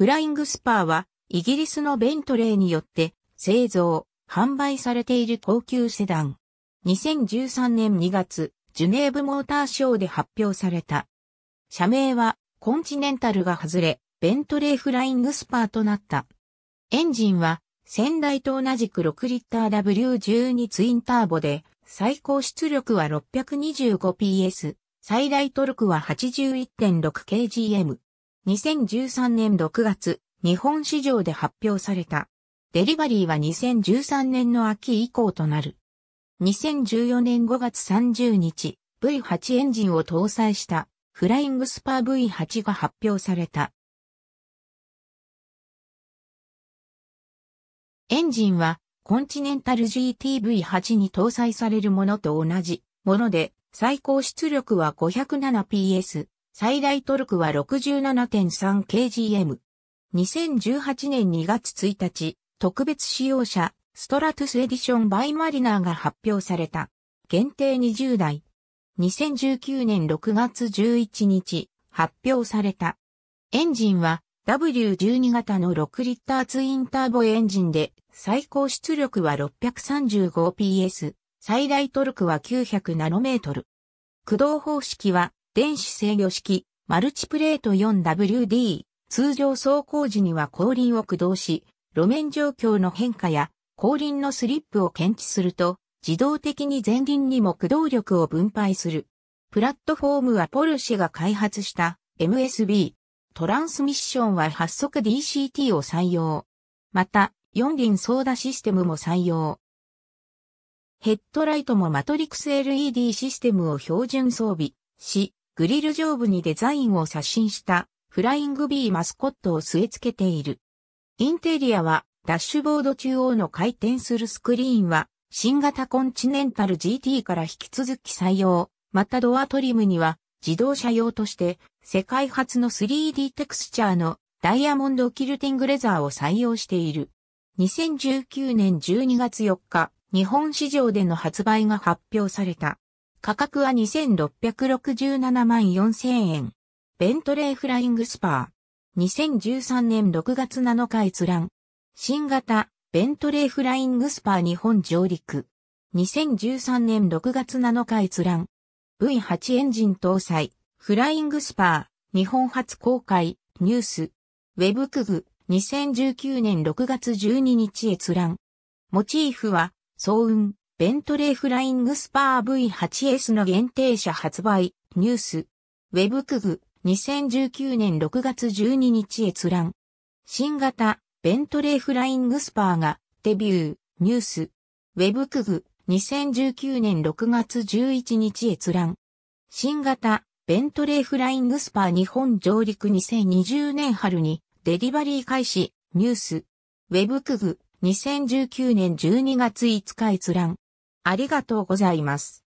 フライングスパーは、イギリスのベントレーによって、製造、販売されている高級セダン。2013年2月、ジュネーブモーターショーで発表された。社名は、コンチネンタルが外れ、ベントレーフライングスパーとなった。エンジンは、先代と同じく6リッター W12 ツインターボで、最高出力は 625PS、最大トルクは 81.6kgm。2013年6月、日本市場で発表された。デリバリーは2013年の秋以降となる。2014年5月30日、V8 エンジンを搭載したフライングスパー V8 が発表された。エンジンはコンチネンタル GTV8 に搭載されるものと同じもので最高出力は 507PS、最大トルクは 67.3kgm。2018年2月1日、特別使用車、ストラトゥスエディションバイマリナーが発表された。限定20台。2019年6月11日、発表された。エンジンは W12 型の6リッターツインターボエンジンで、最高出力は 635PS、最大トルクは900ナノメートル。駆動方式は電子制御式、マルチプレート 4WD、通常走行時には後輪を駆動し、路面状況の変化や後輪のスリップを検知すると、自動的に前輪にも駆動力を分配する。プラットフォームはポルシェが開発した MSB。トランスミッションは発足 DCT を採用。また、4輪操舵システムも採用。ヘッドライトもマトリクス LED システムを標準装備し、グリル上部にデザインを刷新したフライング B マスコットを据え付けている。インテリアはダッシュボード中央の回転するスクリーンは新型コンチネンタル GT から引き続き採用。またドアトリムには自動車用として世界初の 3D テクスチャーのダイヤモンドキルティングレザーを採用している。2019年12月4日、日本市場での発売が発表された。価格は2667万4000円。ベントレーフライングスパー。2013年6月7日閲覧。新型、ベントレーフライングスパー日本上陸。2013年6月7日閲覧。V8 エンジン搭載、フライングスパー、日本初公開、ニュース。ウェブクグ、2019年6月12日閲覧。モチーフは、騒雲、ベントレーフライングスパー V8S の限定車発売、ニュース。ウェブクグ、2019年6月12日閲覧。新型、ベントレーフライングスパーが、デビュー、ニュース。ウェブクグ、2019年6月11日閲覧。新型、ベントレーフライングスパー日本上陸2020年春に、デリバリー開始、ニュース。ウェブクグ、2019年12月5日閲覧。ありがとうございます。